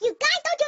you guys don't